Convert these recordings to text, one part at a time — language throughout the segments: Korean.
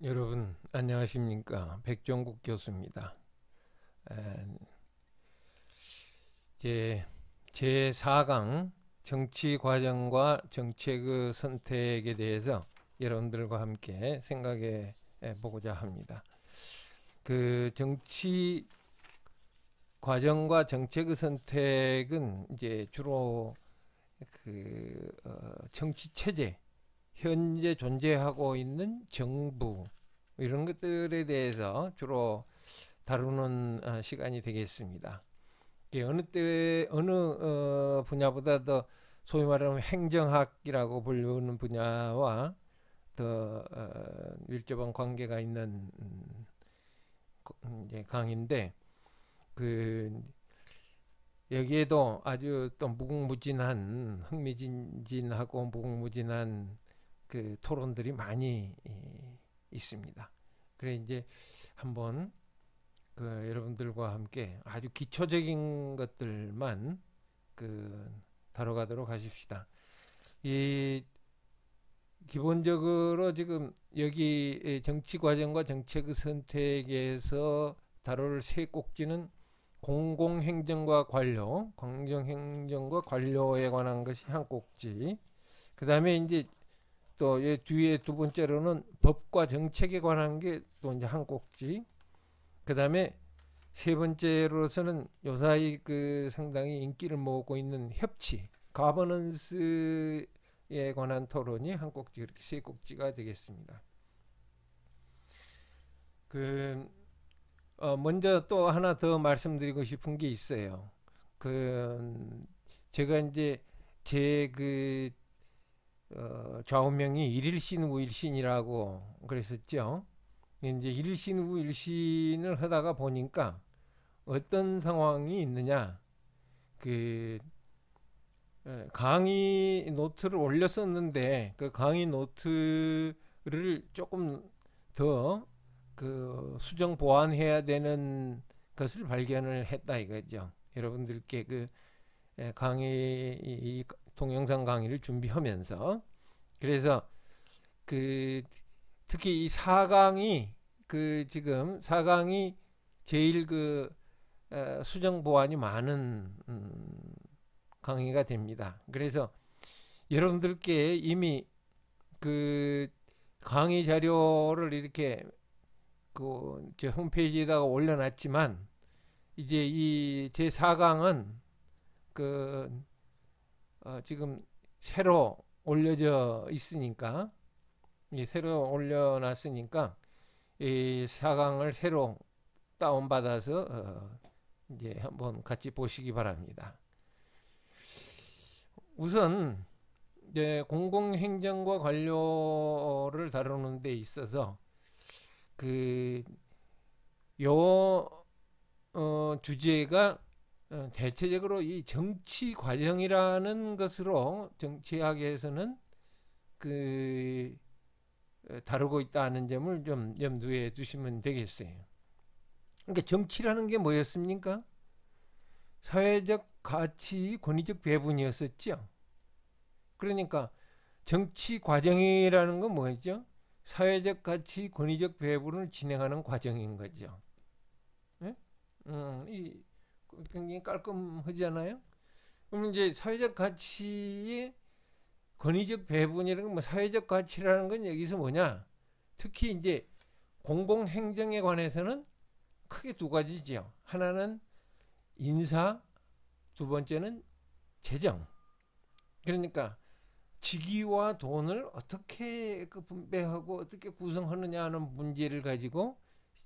여러분 안녕하십니까 백종국 교수입니다. 제 제4강 정치 과정과 정책의 선택에 대해서 여러분들과 함께 생각해 보고자 합니다. 그 정치 과정과 정책의 선택은 이제 주로 그 어, 정치 체제 현재 존재하고 있는 정부 이런 것들에 대해서 주로 다루는 어, 시간이 되겠습니다. 예, 어느 때 어느 어, 분야보다 더 소위 말하면 행정학이라고 불리는 분야와 더 어, 밀접한 관계가 있는 음, 강인데 그 여기에도 아주 또 무궁무진한 흥미진진하고 무궁무진한 그 토론들이 많이 있습니다. 그래 이제 한번 그 여러분들과 함께 아주 기초적인 것들만 그 다뤄가도록 하십시다. 이 기본적으로 지금 여기 정치 과정과 정책 그 선택에서 다룰 세 꼭지는 공공행정과 관료, 공정행정과 관료에 관한 것이 한 꼭지. 그 다음에 이제 또 예, 뒤에 두 번째로는 법과 정책에 관한 게 또 이제 한 꼭지. 그 다음에 세 번째로서는 요사이 그 상당히 인기를 모으고 있는 협치, 가버넌스에 관한 토론이 한 꼭지 이렇게 세 꼭지가 되겠습니다. 그어 먼저 또 하나 더 말씀드리고 싶은 게 있어요. 그 제가 이제 제그 어, 좌우명이 일일신 우일신이라고 그랬었죠. 이제 일신 우일신을 하다가 보니까 어떤 상황이 있느냐 그 어, 강의 노트를 올렸었는데 그 강의 노트를 조금 더 그 수정 보완해야 되는 것을 발견을 했다 이거죠. 여러분들께 그 강의 동영상 강의를 준비하면서 그래서 그 특히 이 4강이 그 지금 4강이 제일 그 어, 수정 보완이 많은 음, 강의가 됩니다. 그래서 여러분들께 이미 그 강의 자료를 이렇게 그제 홈페이지에다가 올려놨지만 이제 이 제 4강은 그 어, 지금 새로 올려져 있으니까 예, 새로 올려놨으니까 이 사강을 새로 다운받아서 어, 이제 한번 같이 보시기 바랍니다. 우선 이제 공공행정과 관료를 다루는 데 있어서 그요 어, 주제가 어, 대체적으로 이 정치 과정이라는 것으로 정치학에서는 그 어, 다루고 있다는 점을 좀 염두에 두시면 되겠어요. 그러니까 정치라는 게 뭐였습니까? 사회적 가치, 권위적 배분이었었죠. 그러니까 정치 과정이라는 건 뭐였죠? 사회적 가치, 권위적 배분을 진행하는 과정인 거죠. 예? 음, 이 굉장히 깔끔하지 않아요? 그럼 이제 사회적 가치의 권위적 배분이라는 건뭐 사회적 가치라는 건 여기서 뭐냐? 특히 이제 공공행정에 관해서는 크게 두 가지지요. 하나는 인사, 두 번째는 재정. 그러니까 직위와 돈을 어떻게 그 분배하고 어떻게 구성하느냐 하는 문제를 가지고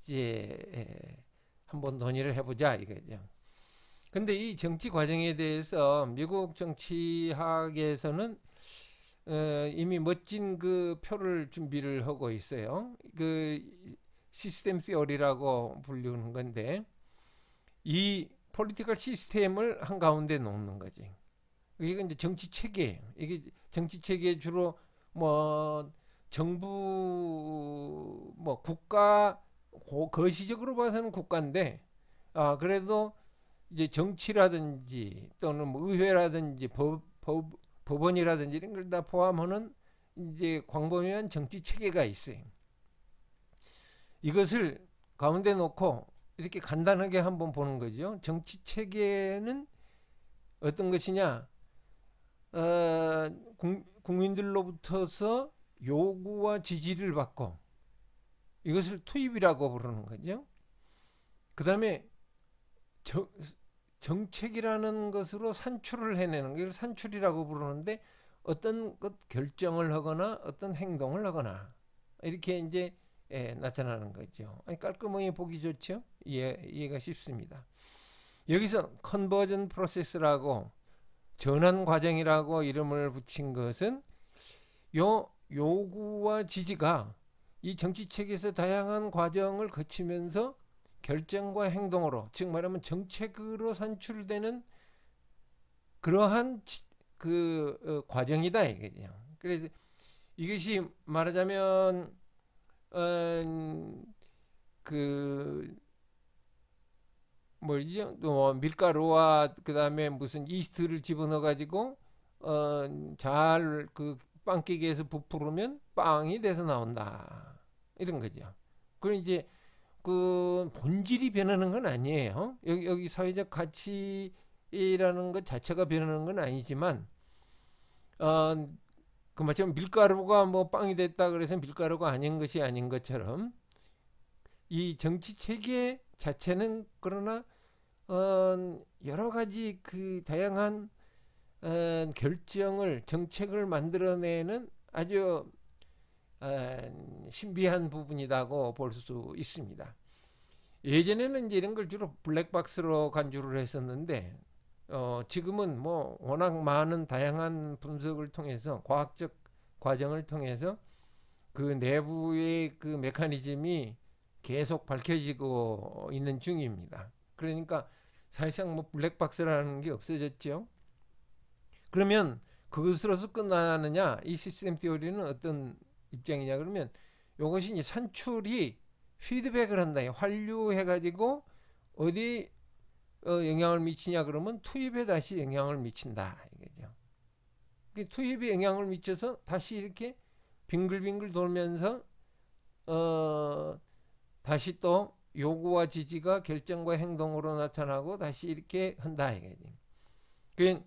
이제 한번 논의를 해보자 이거죠. 근데 이 정치 과정에 대해서 미국 정치학에서는 어, 이미 멋진 그 표를 준비를 하고 있어요. 그 시스템 시어리라고 불리는 건데 이 폴리티컬 시스템을 한가운데 놓는 거지. 이게 이제 정치 체계 이게 정치 체계 주로 뭐 정부 뭐 국가 거시적으로 봐서는 국가인데 아 그래도 이제 정치라든지 또는 뭐 의회라든지 법, 법, 법원이라든지 이런 걸 다 포함하는 이제 광범위한 정치 체계가 있어요. 이것을 가운데 놓고 이렇게 간단하게 한번 보는 거죠. 정치 체계는 어떤 것이냐? 어, 국민들로부터서 요구와 지지를 받고 이것을 투입이라고 부르는 거죠. 그 다음에 정책이라는 것으로 산출을 해내는 걸 산출이라고 부르는데 어떤 것 결정을 하거나 어떤 행동을 하거나 이렇게 이제 예, 나타나는 거죠. 아니, 깔끔하게 보기 좋죠? 이해, 이해가 쉽습니다. 여기서 컨버전 프로세스라고 전환 과정이라고 이름을 붙인 것은 요 요구와 지지가 이 정치 책에서 다양한 과정을 거치면서 결정과 행동으로 즉 말하면 정책으로 산출되는 그러한 그 어, 과정이다 이거죠. 그래서 이것이 말하자면 어, 그 뭐죠? 어, 뭐 밀가루와 그다음에 무슨 이스트를 집어넣어 가지고 어, 잘그 빵기계에서 부풀으면 빵이 돼서 나온다. 이런 거죠. 그리고 이제 그 본질이 변하는 건 아니에요. 여기, 여기 사회적 가치라는 것 자체가 변하는 건 아니지만, 어, 그마침 밀가루가 뭐 빵이 됐다 그래서 밀가루가 아닌 것이 아닌 것처럼 이 정치 체계 자체는 그러나 어, 여러 가지 그 다양한 어, 결정을 정책을 만들어내는 아주 어, 신비한 부분이라고 볼 수 있습니다. 예전에는 이제 이런 걸 주로 블랙박스로 간주를 했었는데 어 지금은 뭐 워낙 많은 다양한 분석을 통해서 과학적 과정을 통해서 그 내부의 그 메커니즘이 계속 밝혀지고 있는 중입니다. 그러니까 사실상 뭐 블랙박스라는 게 없어졌죠. 그러면 그것으로서 끝나느냐 이 시스템 디오리는 어떤 입장이냐 그러면 이것이 이제 산출이 피드백을 한다. 환류해가지고 어디 어, 영향을 미치냐 그러면 투입에 다시 영향을 미친다 이거죠. 그 투입에 영향을 미쳐서 다시 이렇게 빙글빙글 돌면서 어, 다시 또 요구와 지지가 결정과 행동으로 나타나고 다시 이렇게 한다 이거지. 그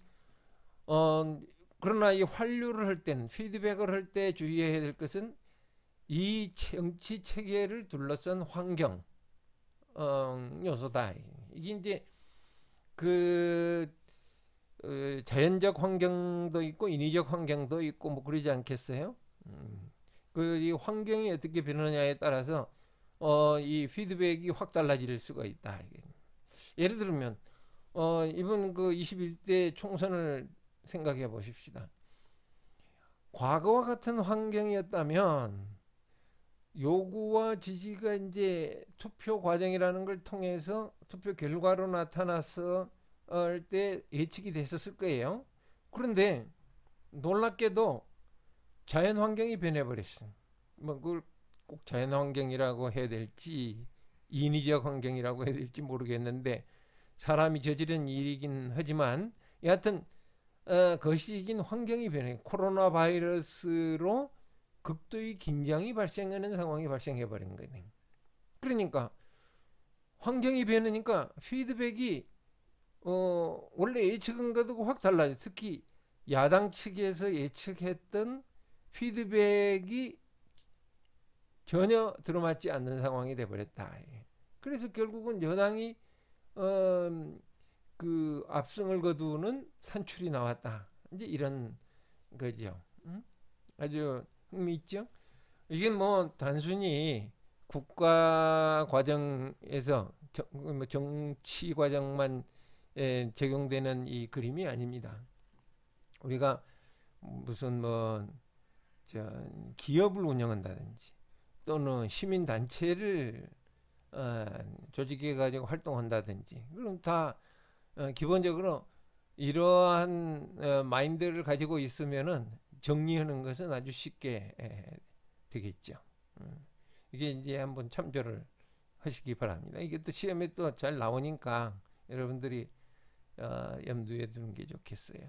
어, 그러나 이 환류를 할 때는 피드백을 할 때 주의해야 될 것은 이 정치 체계를 둘러싼 환경 어, 요소다. 이게 이제 그 어, 자연적 환경도 있고 인위적 환경도 있고 뭐 그러지 않겠어요? 음. 그이 환경이 어떻게 변하냐에 따라서 어, 이 피드백이 확 달라질 수가 있다. 예를 들면 어, 이번 그 21대 총선을 생각해 보십시다. 과거와 같은 환경이었다면 요구와 지지가 이제 투표 과정이라는 걸 통해서 투표 결과로 나타났을 때 예측이 됐었을 거예요. 그런데 놀랍게도 자연 환경이 변해버렸어. 뭐 그걸 꼭 자연 환경이라고 해야 될지 인위적 환경이라고 해야 될지 모르겠는데 사람이 저지른 일이긴 하지만 여하튼 어, 거시적인 환경이 변해 코로나 바이러스로 극도의 긴장이 발생하는 상황이 발생해 버린 거예요. 그러니까 환경이 변하니까 피드백이 어, 원래 예측한 것하고 확 달라요. 특히 야당 측에서 예측했던 피드백이 전혀 들어맞지 않는 상황이 돼버렸다. 그래서 결국은 여당이 어, 그 압승을 거두는 산출이 나왔다. 이제 이런 거죠. 응? 아주 흥미있죠. 이게 뭐 단순히 국가 과정에서 정, 뭐 치 과정만 예, 적용되는 이 그림이 아닙니다. 우리가 무슨 뭐 기업을 운영한다든지 또는 시민 단체를 어, 조직해 가지고 활동한다든지 그럼 다 어, 기본적으로 이러한 어, 마인드를 가지고 있으면은 정리하는 것은 아주 쉽게 되겠죠. 음. 이게 이제 한번 참조를 하시기 바랍니다. 이게 또 시험에 또 잘 나오니까 여러분들이 어, 염두에 두는 게 좋겠어요.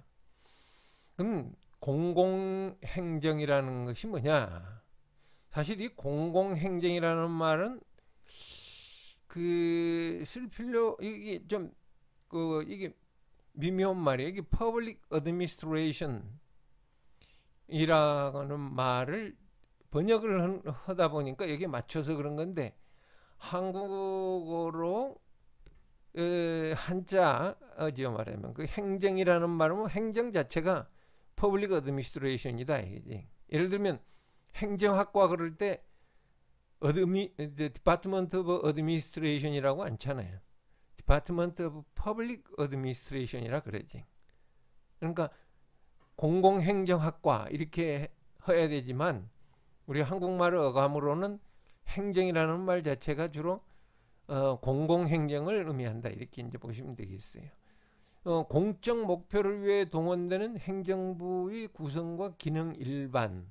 그럼 공공행정이라는 것이 뭐냐? 사실 이 공공행정이라는 말은 그쓸 필요 이게 좀그 이게 미묘한 말이에요. 이게 public administration이라는 말을 번역을 하다 보니까 여기에 맞춰서 그런 건데 한국어로 한자지어 말하면 그 행정이라는 말은 뭐 행정 자체가 public administration이다 이거지. 예를 들면 행정학과 그럴 때 어드미 디파트먼트 오브 어드미니스트레이션이라고 않잖아요. 디파트먼트 오브 퍼블릭 어드미니스트레이션이라 그러지. 그러니까 공공행정학과 이렇게 해야 되지만 우리 한국말 어감으로는 행정이라는 말 자체가 주로 어, 공공행정을 의미한다 이렇게 이제 보시면 되겠어요. 어, 공적 목표를 위해 동원되는 행정부의 구성과 기능 일반을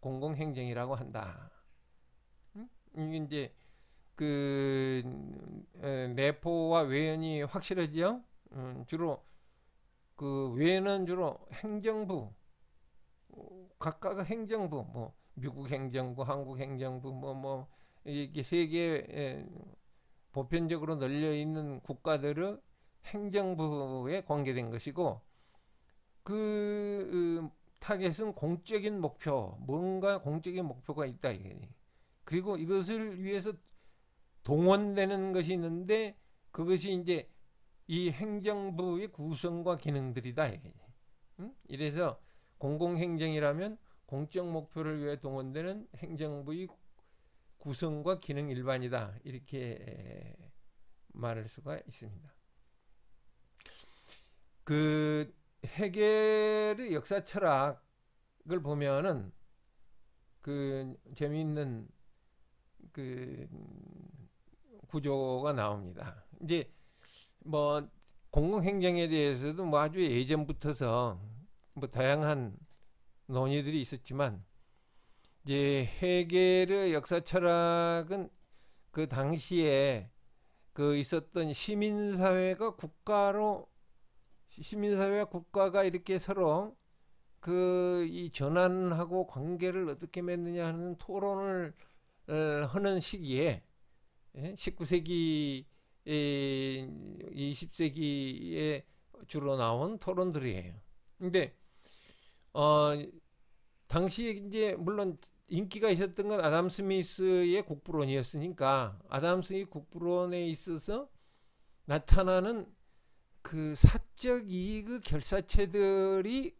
공공행정이라고 한다. 음? 이게 이제 그 음, 내포와 외연이 확실하지요. 음, 주로 그 외는 주로 행정부 각각 행정부 뭐 미국 행정부, 한국 행정부 뭐뭐 뭐이게 세계 보편적으로 널려 있는 국가들의 행정부에 관계된 것이고 그 음, 타겟은 공적인 목표, 뭔가 공적인 목표가 있다 이게. 그리고 이것을 위해서 동원되는 것이 있는데 그것이 이제 이 행정부의 구성과 기능들이다. 응? 이래서 공공행정이라면 공적 목표를 위해 동원되는 행정부의 구성과 기능 일반이다. 이렇게 말할 수가 있습니다. 그 해겔의 역사 철학을 보면은 그 재미있는 그 구조가 나옵니다. 이제 뭐 공공행정에 대해서도 뭐 아주 예전부터서 뭐 다양한 논의들이 있었지만 이제 해겔의 역사 철학은 그 당시에 그 있었던 시민사회가 국가로 시민사회와 국가가 이렇게 서로 그 이 전환하고 관계를 어떻게 맺느냐 하는 토론을 어, 하는 시기에 19세기 예? 20세기에 주로 나온 토론들이에요. 근데 어 당시에 이제 물론 인기가 있었던 건 아담 스미스의 국부론이었으니까 아담 스미 국부론에 있어서 나타나는 그 사적 이익의 결사체들이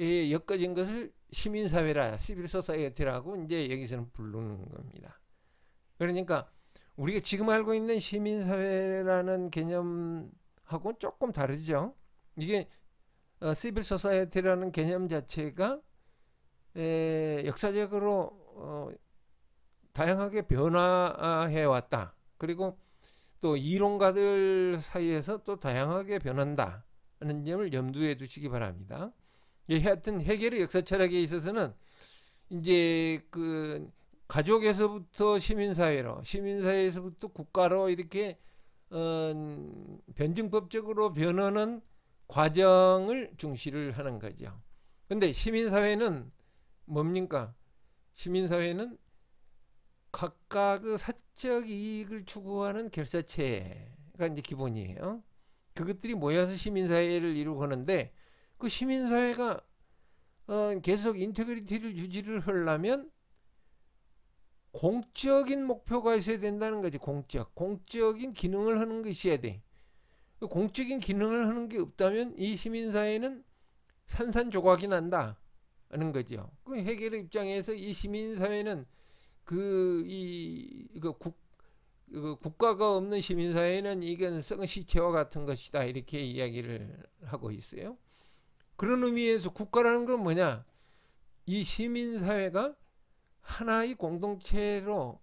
예, 엮어진 것을 시민사회라 시빌 소사이어티라고 이제 여기서는 부르는 겁니다. 그러니까 우리가 지금 알고 있는 시민사회라는 개념하고는 조금 다르죠. 이게 시빌 어, 소사이어티라는 개념 자체가 에, 역사적으로 어, 다양하게 변화해 왔다. 그리고 또 이론가들 사이에서 또 다양하게 변한다는 점을 염두에 두시기 바랍니다. 예, 하여튼 해결의 역사 철학에 있어서는 이제 그 가족에서부터 시민사회로, 시민사회에서부터 국가로 이렇게 어, 변증법적으로 변하는 과정을 중시를 하는 거죠. 근데 시민사회는 뭡니까? 시민사회는 각각의 그 사적 이익을 추구하는 결사체가 이제 기본이에요. 그것들이 모여서 시민사회를 이루는데 고그 시민사회가 어, 계속 인테그리티를 유지를 하려면 공적인 목표가 있어야 된다는 거지 공적 공적인 기능을 하는 것이어야돼 공적인 기능을 하는 게 없다면 이 시민사회는 산산조각이 난다 하는 거죠 그럼 해결의 입장에서 이 시민사회는 그 이 그 국, 그 국가가 없는 시민사회는 이건 성시체와 같은 것이다 이렇게 이야기를 하고 있어요 그런 의미에서 국가라는 건 뭐냐 이 시민사회가 하나의 공동체로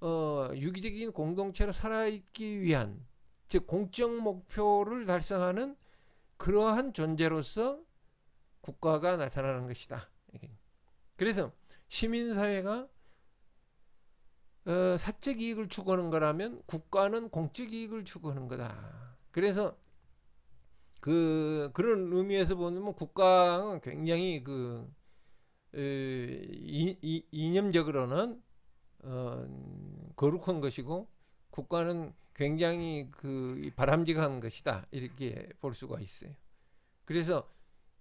어, 유기적인 공동체로 살아있기 위한 즉 공적 목표를 달성하는 그러한 존재로서 국가가 나타나는 것이다. 그래서 시민사회가 어, 사적 이익을 추구하는 거라면 국가는 공적 이익을 추구하는 거다. 그래서 그 그런 의미에서 보면 국가는 굉장히 그 이, 이, 이념적으로는 어, 거룩한 것이고 국가는 굉장히 그 바람직한 것이다 이렇게 볼 수가 있어요. 그래서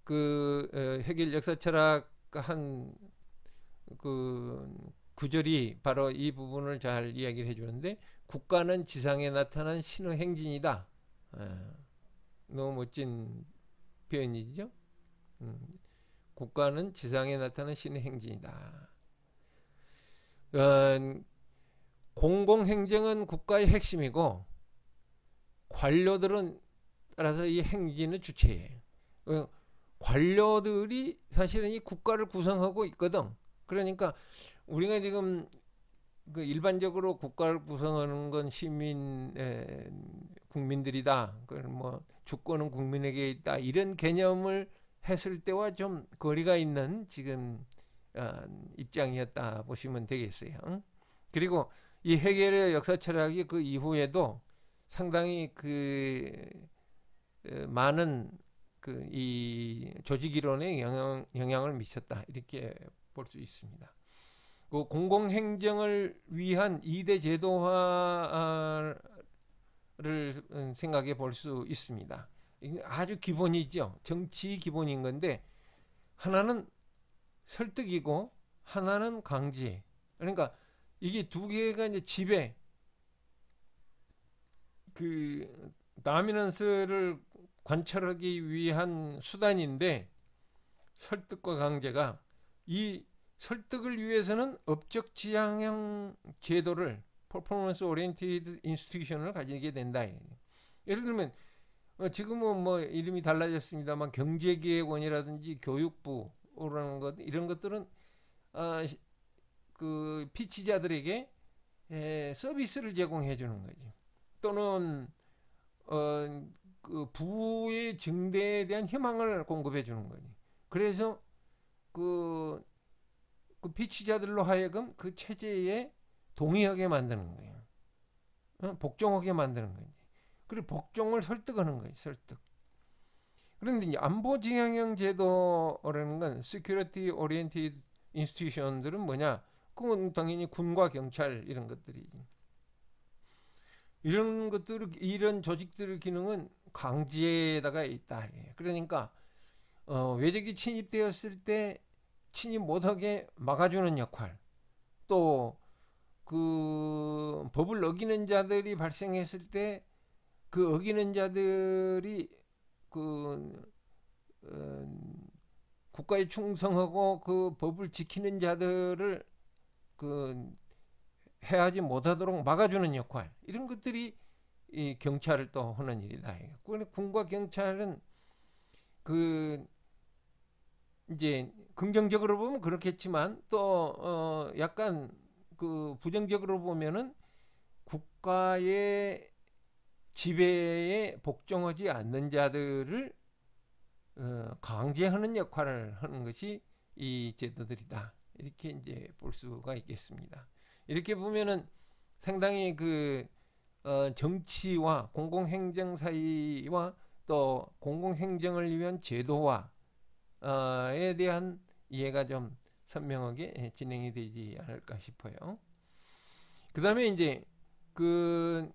그 어, 해결 역사 철학 한그 구절이 바로 이 부분을 잘 이야기를 해주는데 국가는 지상에 나타난 신의 행진이다. 아, 너무 멋진 표현이죠. 음, 국가는 지상에 나타난 신의 행진이다. 음, 어, 공공행정은 국가의 핵심이고 관료들은 따라서 이 행진의 주체예요. 어, 관료들이 사실은 이 국가를 구성하고 있거든. 그러니까 우리가 지금 그 일반적으로 국가를 구성하는 건 시민 국민들이다. 그 뭐 주권은 국민에게 있다. 이런 개념을 했을 때와 좀 거리가 있는 지금 어, 입장이었다 보시면 되겠어요. 그리고 이 해겔의 역사 철학이 그 이후에도 상당히 그 어, 많은 그 이 조직 이론에 영향, 영향을 미쳤다 이렇게 볼 수 있습니다. 그 공공행정을 위한 2대 제도화를 생각해 볼 수 있습니다. 아주 기본이죠. 정치 기본인 건데 하나는 설득이고 하나는 강제. 그러니까 이게 두 개가 이제 지배 그 다미넌스를 관철하기 위한 수단인데 설득과 강제가 이 설득을 위해서는 업적 지향형 제도를 퍼포먼스 오리엔티드 인스튜션을 가지게 된다. 예를 들면 어, 지금은 뭐 이름이 달라졌습니다만 경제기획원이라든지 교육부라는 것 이런 것들은 아, 그 피치자들에게 에, 예, 서비스를 제공해 주는 거지. 또는 어, 그 부의 증대에 대한 희망을 공급해 주는 거지. 그래서 그, 그 피치자들로 하여금 그 체제에 동의하게 만드는 거예요. 어? 복종하게 만드는 거지. 그리고 복종을 설득하는 거예요. 설득. 그런데 이제 안보 지향형 제도라는 건 security oriented institution들은 뭐냐? 그건 당연히 군과 경찰 이런 것들이 이런 것들 이런 조직들의 기능은 강제에다가 있다. 그러니까 어, 외적이 침입되었을 때 침입 못하게 막아주는 역할 또 그 법을 어기는 자들이 발생했을 때그 어기는 자들이 그 음, 국가에 충성하고 그 법을 지키는 자들을 그 해하지 못하도록 막아주는 역할 이런 것들이 이 경찰을 또 하는 일이다. 그러니까 군과 경찰은 그 이제 긍정적으로 보면 그렇겠지만 또어 약간 그 부정적으로 보면은 국가의 지배에 복종하지 않는 자들을 어, 강제하는 역할을 하는 것이 이 제도들이다. 이렇게 이제 볼 수가 있겠습니다. 이렇게 보면은 상당히 그 어, 정치와 공공행정 사이와 또 공공행정을 위한 제도와에 대한 이해가 좀 선명하게 진행이 되지 않을까 싶어요. 그 다음에 이제 그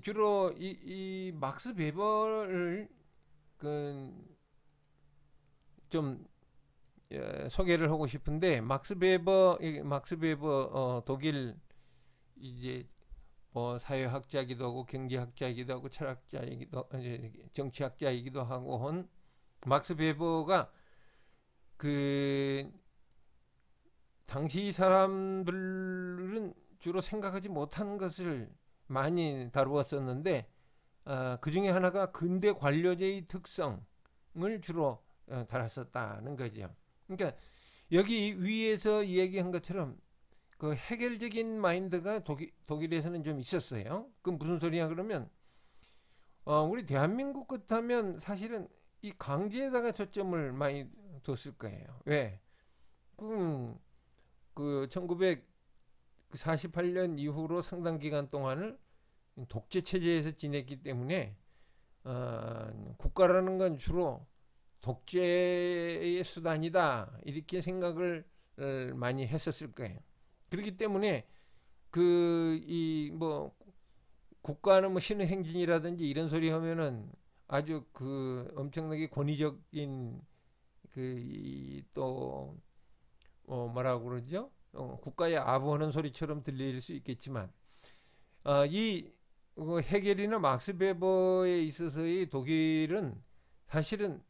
주로 이, 이 막스 베버를 그좀 예, 소개를 하고 싶은데 막스 베버 막스 베버 어, 독일 이제 뭐 사회학자이기도 하고 경제학자이기도 하고 철학자이기도 정치학자이기도 하고 한 막스 베버가 그 당시 사람들은 주로 생각하지 못하는 것을 많이 다루었었는데 어, 그 중에 하나가 근대 관료제의 특성을 주로 어, 다뤘었다는 거죠. 그러니까 여기 위에서 이기한 것처럼 그 해결적인 마인드가 독일, 독일에서는 좀 있었어요. 그 무슨 소리야 그러면 어, 우리 대한민국 같다면 사실은 이 강제에다가 초점을 많이 뒀을 거예요. 왜? 그, 그 1900, 그 48년 이후로 상당 기간 동안을 독재 체제에서 지냈기 때문에 어, 국가라는 건 주로 독재의 수단이다 이렇게 생각을 많이 했었을 거예요. 그렇기 때문에 그 이 뭐 국가는 뭐 신의 행진이라든지 이런 소리 하면은 아주 그 엄청나게 권위적인 그또어 뭐라고 그러죠? 어, 국가의 아부하는 소리처럼 들릴 수 있겠지만 어, 이 어, 헤겔이나 막스 베버에 있어서의 독일은 사실은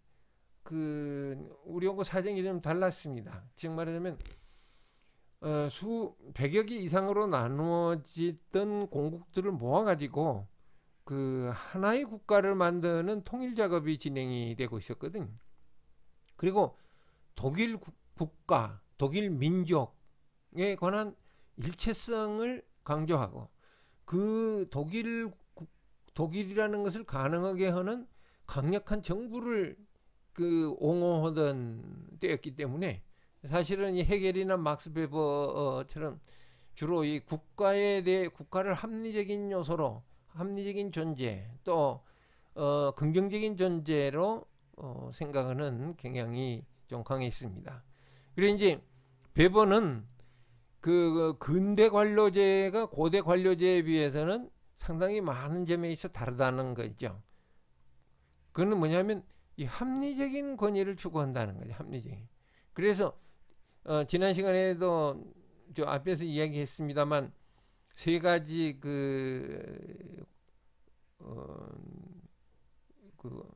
그 우리 연구 사정이 좀 달랐습니다. 즉 말하자면 어, 수1여개 이상으로 나누어지던 공국들을 모아가지고 그 하나의 국가를 만드는 통일 작업이 진행이 되고 있었거든. 그리고 독일 국, 가 독일 민족, 독일에 관한 일체성을 강조하고 그 독일 독일이라는 것을 가능하게 하는 강력한 정부를 그 옹호하던 때였기 때문에 사실은 이 헤겔이나 막스 베버처럼 주로 이 국가에 대해 국가를 합리적인 요소로 합리적인 존재 또 어, 긍정적인 존재로 어, 생각하는 경향이 좀강해있습니다 그래 이제 베버는 그, 그 근대 관료제가 고대 관료제에 비해서는 상당히 많은 점에 있어 다르다는 거죠. 그는 뭐냐면 이 합리적인 권위를 추구한다는 거죠. 합리적인. 그래서 어, 지난 시간에도 저 앞에서 이야기했습니다만 세 가지 그, 어, 그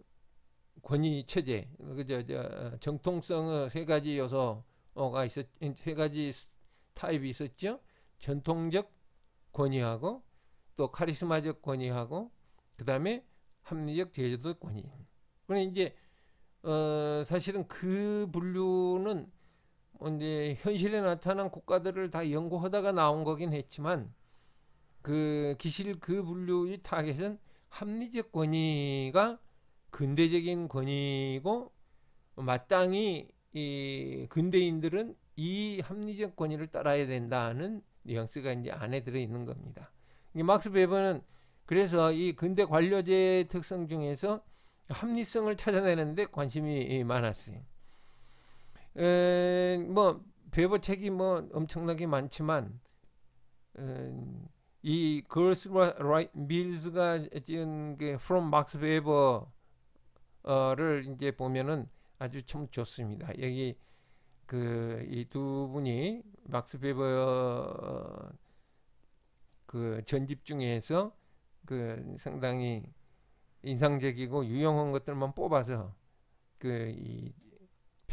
권위 체제 그저 정통성의 세 가지 요소가 있어 세 가지 타입이 있었죠. 전통적 권위하고 또 카리스마적 권위하고 그 다음에 합리적 제도 권위. 그러니 이제 어 사실은 그 분류는 뭐 이제 현실에 나타난 국가들을 다 연구하다가 나온 거긴 했지만 그 기실 그 분류의 타겟은 합리적 권위가 근대적인 권위고 마땅히 이 근대인들은 이 합리적 권위를 따라야 된다는 뉘앙스가 이제 안에 들어 있는 겁니다. 이 막스 베버는 그래서 이 근대 관료제의 특성 중에서 합리성을 찾아내는데 관심이 많았어요. 에, 뭐 베버 책이 뭐 엄청나게 많지만 에, 이걸스 밀스가 지은 게 그 From Max Weber를 이제 보면은 아주 참 좋습니다. 여기 그이두 분이 막스 베버 어, 그 전집 중에서 그 상당히 인상적이고 유용한 것들만 뽑아서 그 이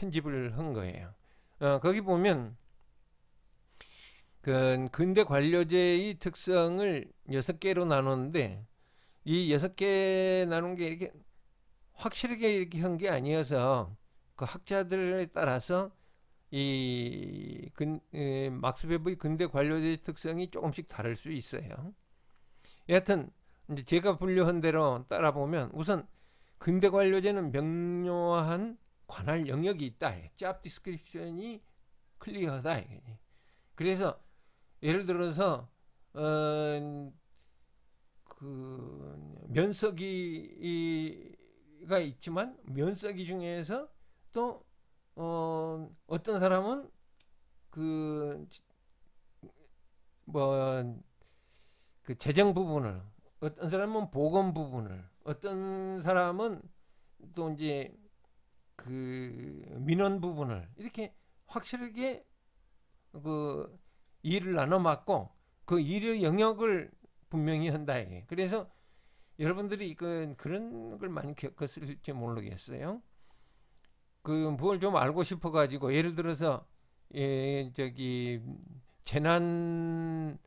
편집을 한 거예요. 어, 거기 보면 그 근대 관료제의 특성을 여섯 개로 나눴는데 이 여섯 개 나눈 게 이렇게 확실하게 이렇게 한 게 아니어서 그 학자들에 따라서 이 근, 에, 막스 베브의 근대 관료제의 특성이 조금씩 다를 수 있어요. 여하튼 이제 제가 분류한 대로 따라 보면 우선 근대 관료제는 명료한 관할 영역이 있다. 잡 디스크립션이 클리어다 그래서 예를 들어서 어, 그 면석이가 있지만 면석이 중에서 또 어, 어떤 사람은 그뭐그 뭐, 그 재정 부분을 어떤 사람은 보건 부분을 어떤 사람은 또 이제 그 민원 부분을 이렇게 확실하게 그 일을 나눠 맡고그 일의 영역을 분명히 한다 그래서 여러분들이 그 그런 걸 많이 겪었을지 모르겠어요. 그뭘 좀 알고 싶어 가지고 예를 들어서 예 저기 재난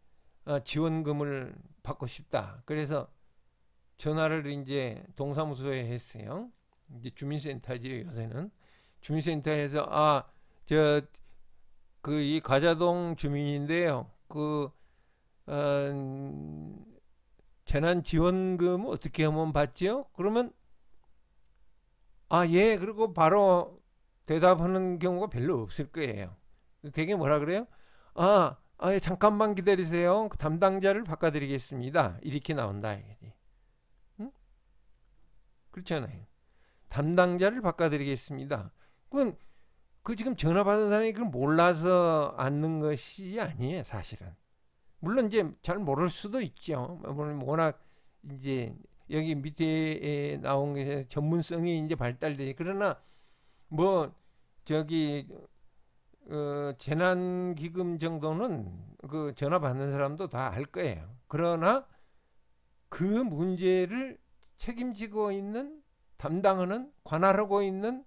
어, 지원금을 받고 싶다. 그래서 전화를 이제 동사무소에 했어요. 이제 주민센터지 요새는 주민센터에서 아 저 그 이 가자동 주민인데요. 그 어, 재난 지원금 어떻게 하면 받지요? 그러면 아, 예. 그리고 바로 대답하는 경우가 별로 없을 거예요. 되게 뭐라 그래요? 아, 아 예, 잠깐만 기다리세요. 그 담당자를 바꿔드리겠습니다. 이렇게 나온다. 응? 그렇잖아요. 담당자를 바꿔드리겠습니다. 그건 그 지금 전화 받은 사람이 그걸 몰라서 앉는 것이 아니에요. 사실은. 물론 이제 잘 모를 수도 있죠. 뭐, 워낙 이제 여기 밑에 나온 게 전문성이 이제 발달되지. 그러나 뭐 저기 어 재난 기금 정도는 그 전화 받는 사람도 다 알 거예요. 그러나 그 문제를 책임지고 있는 담당하는 관할하고 있는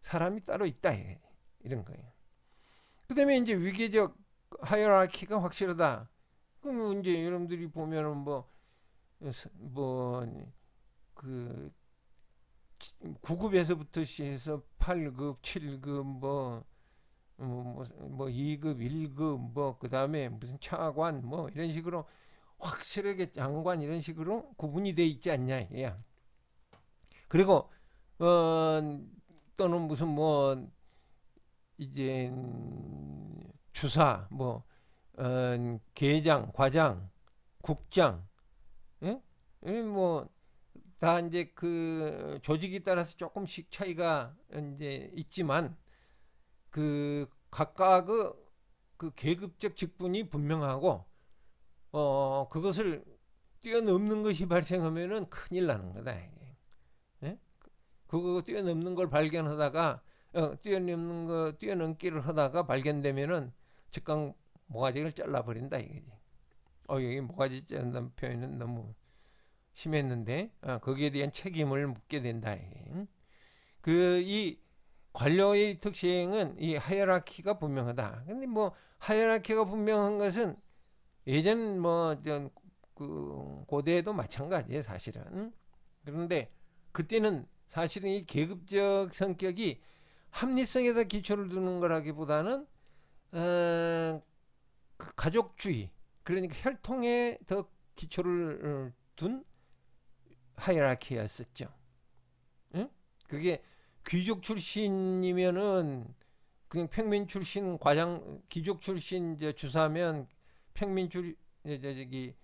사람이 따로 있다 이런 거예요. 그다음에 이제 위계적 하이라키가 확실하다. 그럼 이제 여러분들이 보면은 뭐 뭐그 9급에서부터 시해서 8급, 7급 뭐 뭐, 뭐 2급, 뭐 1급 뭐 그다음에 무슨 차관 뭐 이런 식으로 확실하게 장관 이런 식으로 구분이 돼 있지 않냐 이야. 그리고 어 또는 무슨 뭐 이제 주사 뭐 어, 계장, 과장, 국장 예? 뭐, 다 이제 그 조직에 따라서 조금씩 차이가 이제 있지만, 그 각각의 그 계급적 직분이 분명하고, 어, 그것을 뛰어넘는 것이 발생하면은 큰일 나는 거다. 예? 그거 뛰어넘는 걸 발견하다가, 어, 뛰어넘는 거, 뛰어넘기를 하다가 발견되면은 즉각 모가지를 잘라버린다 이거지. 어 여기 뭐가지자른는 표현은 너무 심했는데 아, 거기에 대한 책임을 묻게 된다. 그 이 관료의 특징은 이 하이라키가 분명하다. 근데 뭐 하이라키가 분명한 것은 예전 뭐그 고대에도 마찬가지예요, 사실은. 그런데 그때는 사실은 이 계급적 성격이 합리성에다 기초를 두는 거라기보다는 어, 그 가족주의 그러니까 혈통에 더 기초를 어, 둔 하이라키였었죠. 응? 그게 귀족 출신이면은 그냥 평민 출신 과장 귀족 출신 이제 주사면 평민 출 이제 저기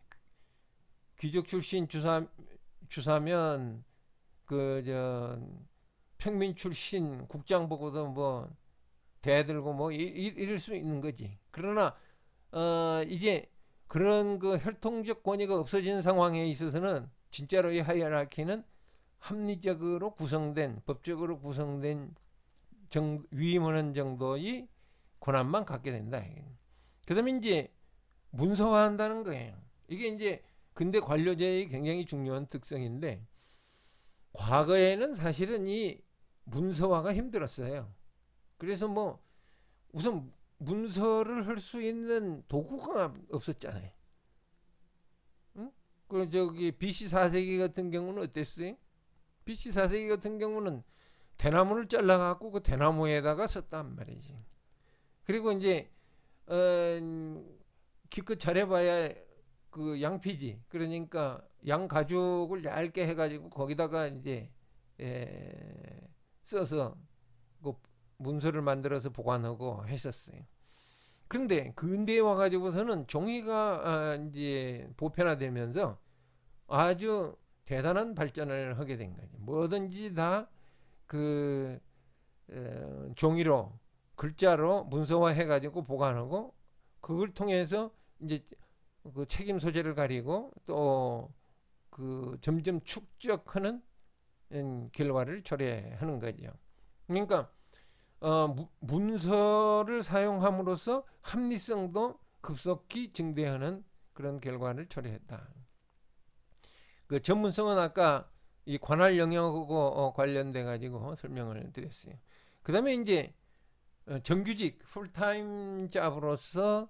귀족 출신 주사 주사면 그 저 평민 출신 국장 보고도 뭐 대들고 뭐 이, 이, 이럴 수 있는 거지. 그러나 어 이제 그런 그 혈통적 권위가 없어진 상황에 있어서는 진짜로 이 하이라키는 합리적으로 구성된 법적으로 구성된 정, 위임하는 정도의 권한만 갖게 된다. 그다음에 이제 문서화한다는 거예요. 이게 이제 근대 관료제의 굉장히 중요한 특성인데 과거에는 사실은 이 문서화가 힘들었어요. 그래서 뭐 우선 문서를 할 수 있는 도구가 없었잖아요. 응? 그 저기 BC 4세기 같은 경우는 어땠어요? BC 4세기 같은 경우는 대나무를 잘라 갖고 그 대나무에다가 썼단 말이지. 그리고 이제 어, 음, 기껏 잘해봐야 그 양피지 그러니까 양 가죽을 얇게 해가지고 거기다가 이제 예, 써서 문서를 만들어서 보관하고 했었어요. 그런데 근대에 와가지고서는 종이가 아, 이제 보편화되면서 아주 대단한 발전을 하게 된 거죠. 뭐든지 다그 어, 종이로 글자로 문서화해가지고 보관하고 그걸 통해서 이제 그 책임 소재를 가리고 또 그 점점 축적하는 음, 결과를 초래하는 거죠. 그러니까 어, 문서를 사용함으로써 합리성도 급속히 증대하는 그런 결과를 초래했다. 그 전문성은 아까 이 관할 영역하고 어, 관련돼 가지고 어, 설명을 드렸어요. 그다음에 이제 어, 정규직 풀타임 잡으로서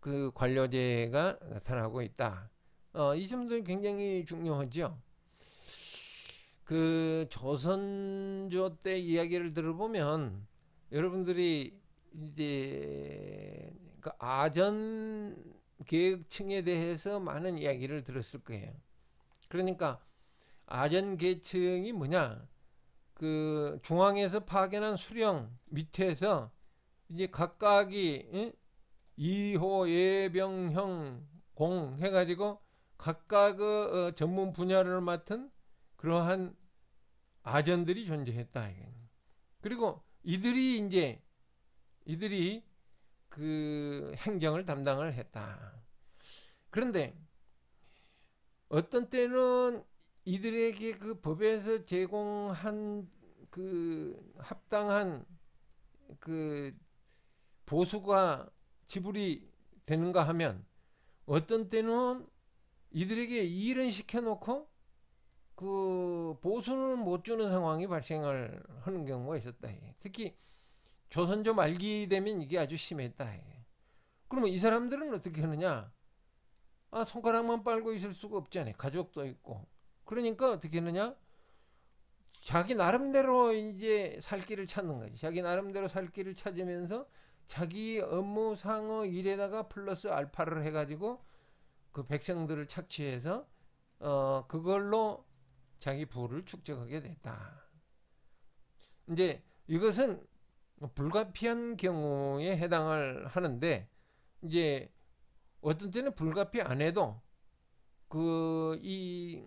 그 관료제가 나타나고 있다. 어, 이 점도 굉장히 중요하죠. 그 조선조 때 이야기를 들어보면 여러분들이 이제 그 아전 계층에 대해서 많은 이야기를 들었을 거예요. 그러니까 아전 계층이 뭐냐? 그 중앙에서 파견한 수령 밑에서 이제 각각이 응? 2호 예병형 공 해가지고 각각의 어, 어, 전문 분야를 맡은 그러한 아전들이 존재했다. 그리고 이들이 이제 이들이 그 행정을 담당을 했다. 그런데 어떤 때는 이들에게 그 법에서 제공한 그 합당한 그 보수가 지불이 되는가 하면 어떤 때는 이들에게 일은 시켜놓고 그 보수는 못 주는 상황이 발생을 하는 경우가 있었다. 특히 조선조 말기 되면 이게 아주 심했다. 그러면 이 사람들은 어떻게 하느냐? 아 손가락만 빨고 있을 수가 없잖아요. 가족도 있고. 그러니까 어떻게 했느냐 자기 나름대로 이제 살 길을 찾는 거지. 자기 나름대로 살 길을 찾으면서 자기 업무상의 일에다가 플러스 알파를 해가지고 그 백성들을 착취해서 어 그걸로 자기 부를 축적하게 됐다. 이제 이것은 불가피한 경우에 해당을 하는데 이제 어떤 때는 불가피 안 해도 그 이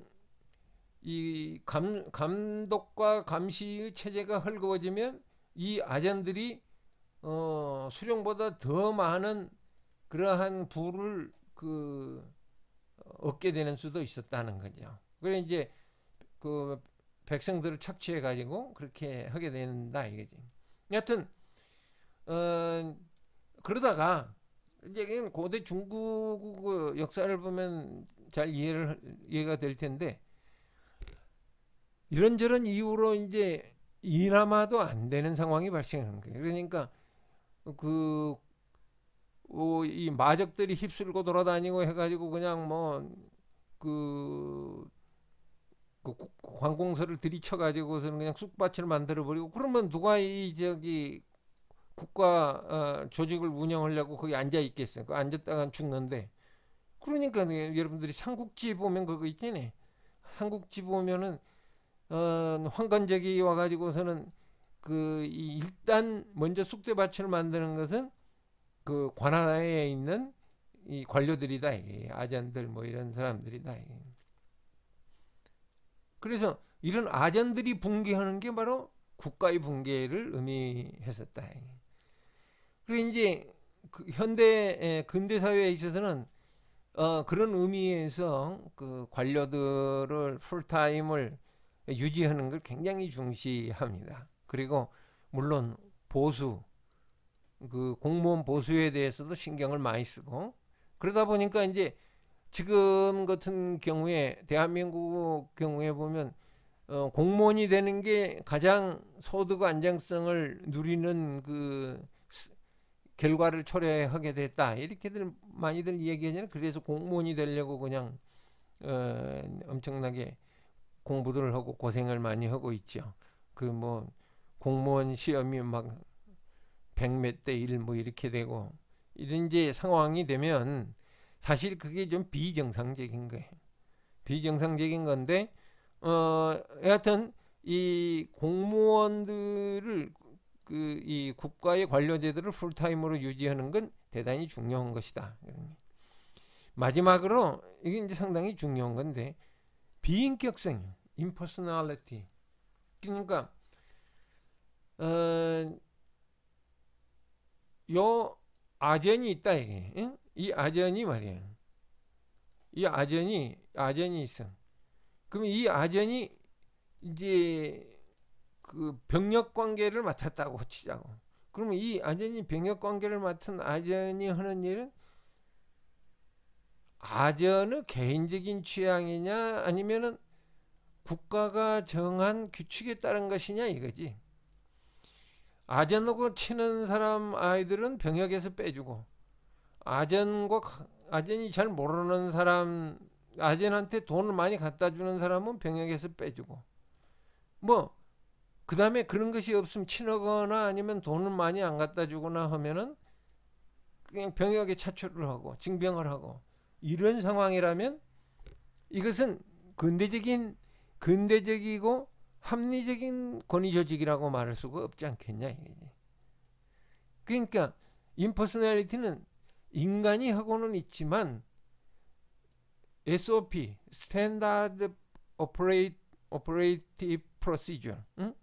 이 감 감독과 감시 체제가 헐거워지면 이 아전들이 어 수령보다 더 많은 그러한 부를 그 얻게 되는 수도 있었다는 거죠. 그래 이제 그 백성들을 착취해 가지고 그렇게 하게 된다 이거지. 여튼 어, 그러다가 이제 고대 중국 역사를 보면 잘 이해를 이해가 될 텐데 이런저런 이유로 이제 일하마도 안 되는 상황이 발생하는 거예요. 그러니까 그이 어, 마적들이 휩쓸고 돌아다니고 해가지고 그냥 뭐그 그 관공서를 들이쳐가지고서는 그냥 쑥밭을 만들어버리고 그러면 누가 이 저기 국가 어, 조직을 운영하려고 거기 앉아 있겠어요그 앉았다간 죽는데 그러니까 네, 여러분들이 삼국지 보면 그거 있잖아요. 삼국지 보면은 어, 황건적이 와가지고서는 그 이 일단 먼저 쑥대밭을 만드는 것은 그 관하에 있는 이 관료들이다. 이게. 아잔들 뭐 이런 사람들이다. 이게. 그래서 이런 아전들이 붕괴하는 게 바로 국가의 붕괴를 의미했었다. 그리고 이제 그 현대 예, 근대 사회에 있어서는 어, 그런 의미에서 그 관료들을 풀타임을 유지하는 걸 굉장히 중시합니다. 그리고 물론 보수 그 공무원 보수에 대해서도 신경을 많이 쓰고 그러다 보니까 이제 지금 같은 경우에 대한민국 경우에 보면 어, 공무원이 되는 게 가장 소득 안정성을 누리는 그 결과를 초래하게 됐다 이렇게들 많이들 얘기하잖아요. 그래서 공무원이 되려고 그냥 어, 엄청나게 공부를 하고 고생을 많이 하고 있죠. 그 뭐 공무원 시험이 막 백 몇 대 일 뭐 이렇게 되고 이런 이제 상황이 되면 사실 그게 좀 비정상적인 거예요. 비정상적인 건데 어 여하튼 이 공무원들을 그 이 국가의 관료제들을 풀타임으로 유지하는 건 대단히 중요한 것이다. 마지막으로 이게 이제 상당히 중요한 건데 비인격성, i m p e r s 그러니까 어, 요 아젠이 있다 이게. 응? 이 아전이 말이야. 이 아전이 아전이 있어. 그럼 이 아전이 이제 그 병력 관계를 맡았다고 치자고. 그러면 이 아전이 병역 관계를 맡은 아전이 하는 일은 아전의 개인적인 취향이냐 아니면은 국가가 정한 규칙에 따른 것이냐 이거지. 아전하고 치는 사람 아이들은 병역에서 빼주고 아전과아전이잘 모르는 사람 아전한테 돈을 많이 갖다 주는 사람은 병역에서 빼주고 뭐 그 다음에 그런 것이 없으면 친하거나 아니면 돈을 많이 안 갖다 주거나 하면은 그냥 병역에 차출을 하고 징병을 하고 이런 상황이라면 이것은 근대적인 근대적이고 합리적인 권위조직이라고 말할 수가 없지 않겠냐 그러니까 인퍼스널리티는 인간이 하고는 있지만 SOP (Standard Operate, Operative Procedure) 응?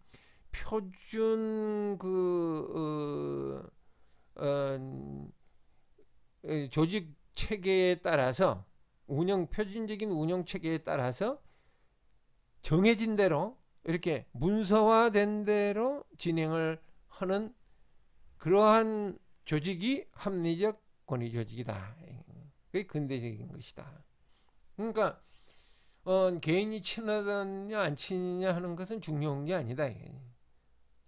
표준 그 어, 어, 어, 조직 체계에 따라서 운영 표준적인 운영 체계에 따라서 정해진 대로 이렇게 문서화된 대로 진행을 하는 그러한 조직이 합리적 권위 조직이다. 그게 근대적인 것이다. 그러니까 어, 개인이 친하느냐 안 친하냐 하는 것은 중요한 게 아니다.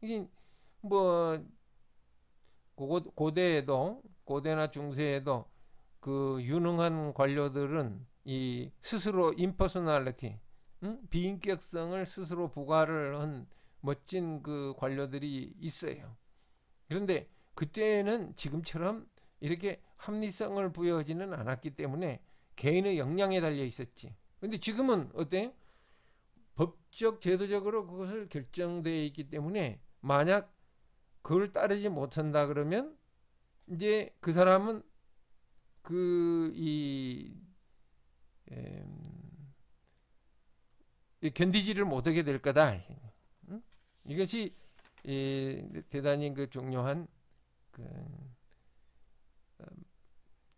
이게, 뭐 고, 대에도 고대나 중세에도 그 유능한 관료들은 이 스스로 임퍼스널리티 응? 비인격성을 스스로 부과를 한 멋진 그 관료들이 있어요. 그런데 그때는 지금처럼 이렇게 합리성을 부여하지는 않았기 때문에 개인의 역량에 달려 있었지. 근데 지금은 어때 법적 제도적으로 그것을 결정되어 있기 때문에 만약 그걸 따르지 못한다 그러면 이제 그 사람은 그이 음, 견디지를 못하게 될 거다. 응? 이것이 이, 대단히 그 중요한 그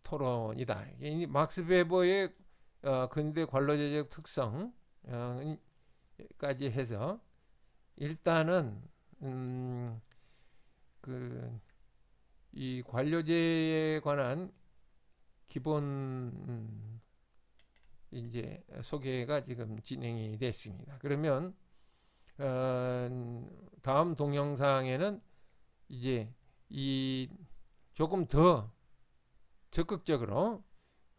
토론이다. 막스 베버의 어, 근대 관료제적 특성까지 어, 해서 일단은 음 그이 관료제에 관한 기본 음, 이제 소개가 지금 진행이 됐습니다. 그러면 어 다음 동영상에는 이제 이 조금 더 적극적으로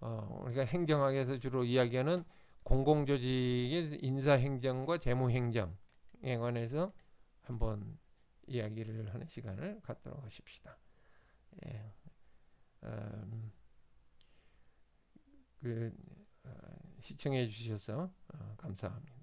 어, 우리가 그러니까 행정학에서 주로 이야기하는 공공조직의 인사행정과 재무행정에 관해서 한번 이야기를 하는 시간을 갖도록 하십시다. 예. 음, 그, 어, 시청해 주셔서 어, 감사합니다.